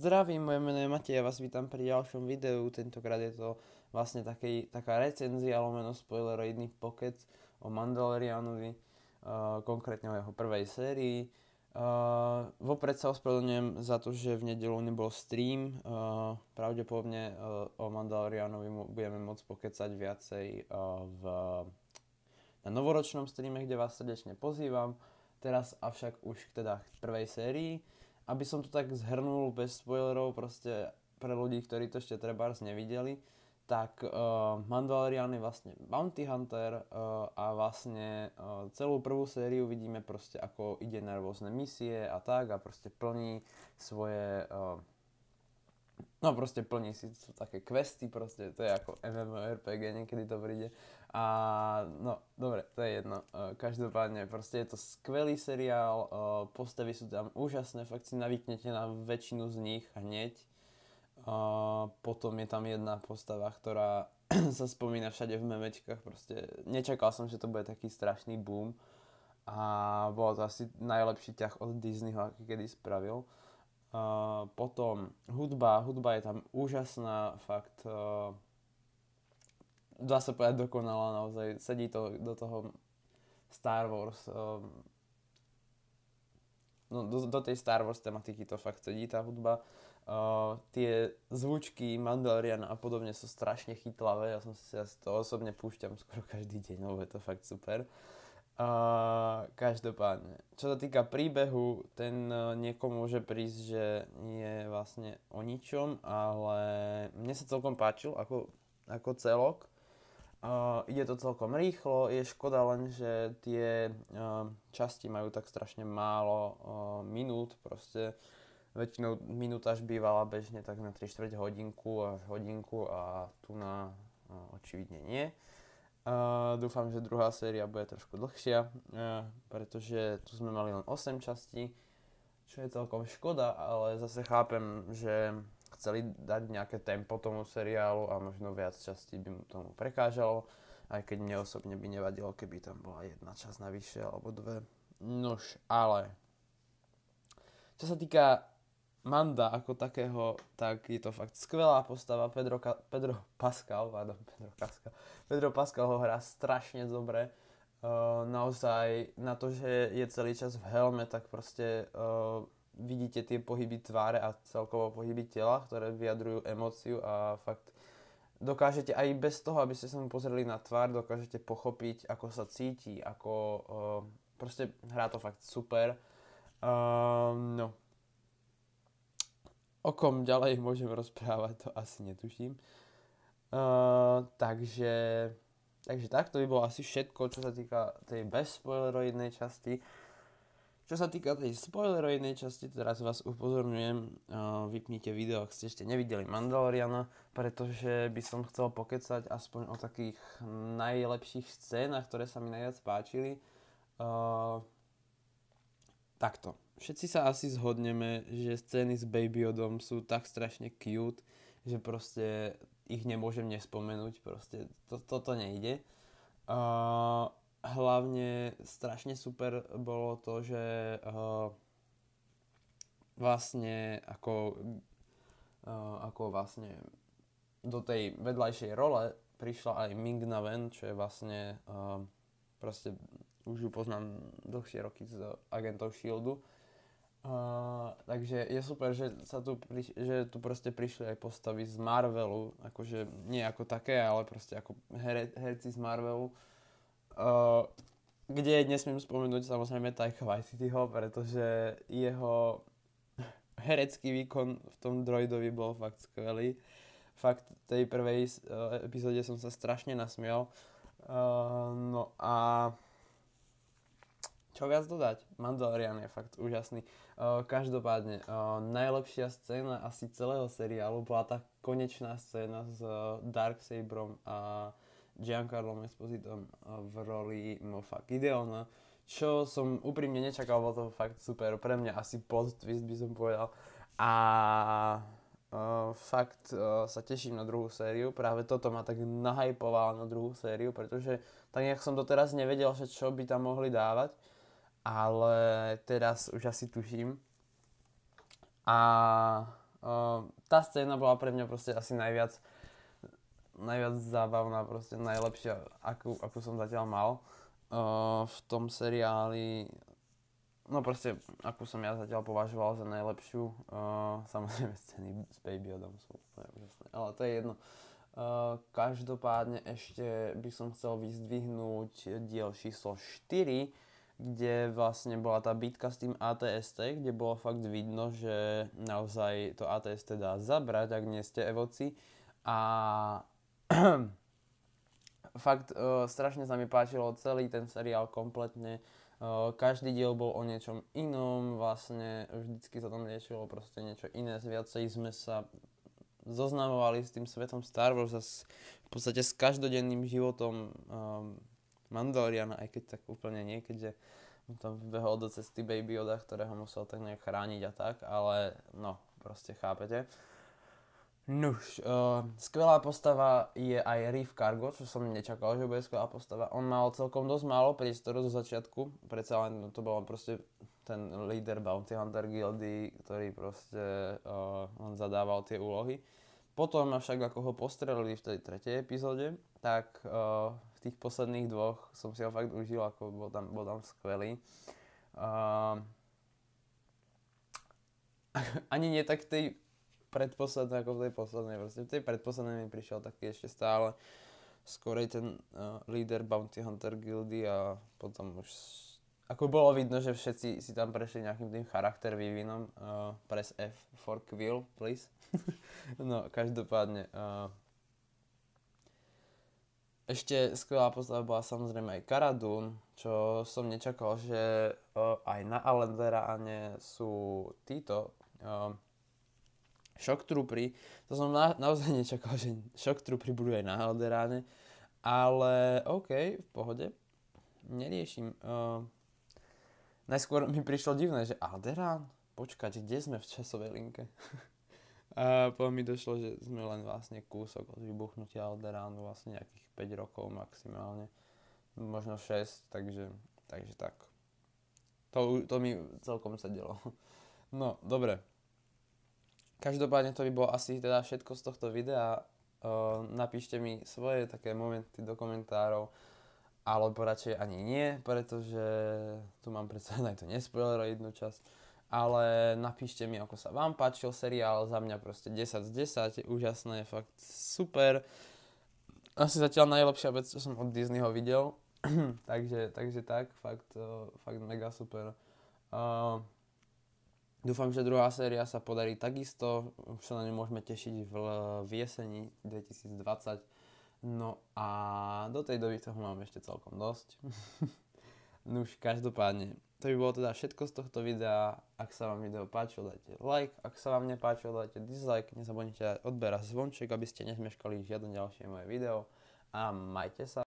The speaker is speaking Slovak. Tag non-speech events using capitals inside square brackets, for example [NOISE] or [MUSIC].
Zdravím, moje meno je Matej, a vás vítam pri ďalšom videu. Tentokrát je to vlastne taký, taká recenzia meno spoileroidný pokec o Mandalorianovi, uh, konkrétne o jeho prvej sérii. Uh, vopred sa ospravedlňujem za to, že v nedelu nebol stream. Uh, pravdepodobne uh, o Mandalorianovi budeme môcť pokecať viacej uh, v, na novoročnom streame, kde vás srdečne pozývam. Teraz avšak už k teda prvej sérii. Aby som to tak zhrnul bez spoilerov, proste pre ľudí, ktorí to ešte trebárs nevideli, tak uh, Mandalorian je vlastne Bounty Hunter uh, a vlastne uh, celú prvú sériu vidíme proste ako ide na rôzne misie a tak a proste plní svoje uh, no proste plní si také questy proste to je ako MMORPG niekedy to príde a no, dobre, to je jedno. Každopádne, proste je to skvelý seriál, postavy sú tam úžasné, fakt si navyknete na väčšinu z nich hneď. Potom je tam jedna postava, ktorá [CLEARS THROAT] sa spomína všade v memečkách, proste nečakal som, že to bude taký strašný boom. A bol to asi najlepší ťah od Disneyho, aký kedy spravil. Uh, potom hudba, hudba je tam úžasná, fakt dá sa povedať dokonalá naozaj. Sedí to do toho Star Wars. Um, no, do, do tej Star Wars tematiky to fakt sedí tá hudba. Uh, tie zvučky Mandalorian a podobne sú strašne chytlavé. Ja som si ja to osobne púšťam skoro každý deň, lebo je to fakt super. Uh, každopádne, čo sa týka príbehu, ten uh, niekomu môže prísť, že nie je vlastne o ničom, ale mne sa celkom páčil ako, ako celok. Uh, ide to celkom rýchlo, je škoda len, že tie uh, časti majú tak strašne málo uh, minút, proste väčšinou až bývala bežne tak na 3 čtvrť hodinku až hodinku a tu na uh, očividne nie. Uh, dúfam, že druhá séria bude trošku dlhšia, uh, pretože tu sme mali len 8 častí, čo je celkom škoda, ale zase chápem, že chceli dať nejaké tempo tomu seriálu a možno viac častí by mu tomu prekážalo, aj keď mne osobne by nevadilo, keby tam bola jedna časť navyše alebo dve. Nož, ale čo sa týka Manda ako takého, tak je to fakt skvelá postava. Pedro, Ka- Pedro Pascal, pardon, Pedro Pascal. Pedro Pascal ho hrá strašne dobre. Uh, naozaj na to, že je celý čas v helme, tak proste uh, vidíte tie pohyby tváre a celkovo pohyby tela, ktoré vyjadrujú emóciu a fakt dokážete aj bez toho, aby ste sa mu pozreli na tvár, dokážete pochopiť, ako sa cíti, ako uh, proste hrá to fakt super. Uh, no. O kom ďalej [LAUGHS] môžem rozprávať, to asi netuším. Uh, takže, takže tak, to by bolo asi všetko, čo sa týka tej bezspoileroidnej časti. Čo sa týka tej spoilerovej časti, teraz vás upozorňujem, eh, vypnite video, ak ste ešte nevideli Mandaloriana, pretože by som chcel pokecať aspoň o takých najlepších scénach, ktoré sa mi najviac páčili. Eh, takto. Všetci sa asi zhodneme, že scény s Baby Odom sú tak strašne cute, že proste ich nemôžem nespomenúť, proste to, toto nejde. Uh, hlavne strašne super bolo to, že uh, vlastne ako, uh, ako vlastne do tej vedľajšej role prišla aj Ming Na Ven, čo je vlastne uh, proste už ju poznám dlhšie roky z agentov Shieldu. Uh, takže je super, že, sa tu, priš- že tu proste prišli aj postavy z Marvelu, akože nie ako také, ale proste ako here- herci z Marvelu. Uh, Uh, kde nesmiem spomenúť samozrejme Taika Waititiho, pretože jeho [LAUGHS] herecký výkon v tom droidovi bol fakt skvelý. Fakt tej prvej eh, epizóde som sa strašne nasmiel. Uh, eh, no a čo viac dodať? Mandalorian je fakt úžasný. Uh, každopádne, uh, najlepšia scéna asi celého seriálu bola tá konečná scéna s uh, Darksabrom a uh, Giancarlo Espositom v roli Mofa Gideona, čo som úprimne nečakal, bol to fakt super, pre mňa asi plot twist by som povedal. A uh, fakt uh, sa teším na druhú sériu, práve toto ma tak nahypovalo na druhú sériu, pretože tak nejak som doteraz nevedel, že čo by tam mohli dávať, ale teraz už asi tuším. A uh, tá scéna bola pre mňa proste asi najviac najviac zábavná, proste najlepšia, akú, akú som zatiaľ mal uh, v tom seriáli. No proste, akú som ja zatiaľ považoval za najlepšiu. Uh, [LAUGHS] samozrejme, scény s Baby Odom sú úplne úžasné, ale to je jedno. Uh, každopádne ešte by som chcel vyzdvihnúť diel číslo 4, kde vlastne bola tá bitka s tým ATST, kde bolo fakt vidno, že naozaj to ATST dá zabrať, ak nie ste evoci. A [CLEARS THROAT] fakt uh, strašne sa mi páčilo celý ten seriál kompletne. Uh, každý diel bol o niečom inom, vlastne vždycky sa tam riešilo proste niečo iné, viacej sme sa zoznamovali s tým svetom Star Wars a s, v podstate s každodenným životom um, Mandaloriana, aj keď tak úplne nie, keďže tam behol do cesty Baby Yoda, ktorého musel tak nejak chrániť a tak, ale no, proste chápete. Uh, Nuž, uh, skvelá postava je aj Reef Cargo, čo som nečakal, že bude skvelá postava. On mal celkom dosť málo priestoru zo začiatku, predsa len to bol proste ten líder Bounty Hunter Guildy, ktorý proste uh, on zadával tie úlohy. Potom však ako ho postrelili v tej tretej epizóde, tak uh, v tých posledných dvoch som si ho fakt užil, ako bol tam, bol tam skvelý. Uh, [LAUGHS] ani nie tak tej predposledné ako v tej poslednej. Proste v tej predposlednej mi prišiel taký ešte stále skorej ten uh, líder Bounty Hunter Guildy a potom už ako bolo vidno, že všetci si tam prešli nejakým tým charakter vývinom. Uh, eh, press F for Quill, please. [LAUGHS] no, každopádne. Uh, ešte skvelá postava bola samozrejme aj Karadun, čo som nečakal, že uh, aj na ne sú títo uh, shock troopery. To som na, naozaj nečakal, že shock troopery budú aj na Alderáne. Ale OK, v pohode. Neriešim. Uh, najskôr mi prišlo divné, že Alderán? Počkať, kde sme v časovej linke? [LAUGHS] A potom mi došlo, že sme len vlastne kúsok od vybuchnutia Alderánu, vlastne nejakých 5 rokov maximálne, možno 6, takže, takže tak. To, to mi celkom sedelo. [LAUGHS] No, dobre, Každopádne to by bolo asi teda všetko z tohto videa. Ehm, napíšte mi svoje také momenty do komentárov, alebo radšej ani nie, pretože tu mám predsa [LAUGHS] aj to nespoilero jednu časť. Ale napíšte mi, ako sa vám páčil seriál, za mňa proste 10 z 10, úžasné, fakt super. Asi zatiaľ najlepšia vec, čo som od Disneyho videl, [CLEARS THROAT] takže, takže tak, fakt, eh, fakt mega super. Uh, Dúfam, že druhá séria sa podarí takisto, už sa na ňu môžeme tešiť v, eh, v jeseni 2020. No a do tej doby toho mám ešte celkom dosť. [LAUGHS] no už každopádne, to by bolo teda všetko z tohto videa. Ak sa vám video páčilo, dajte like. Ak sa vám nepáčilo, dajte dislike. Nezabudnite odberať zvonček, aby ste nezmeškali žiadne ďalšie moje video. A majte sa.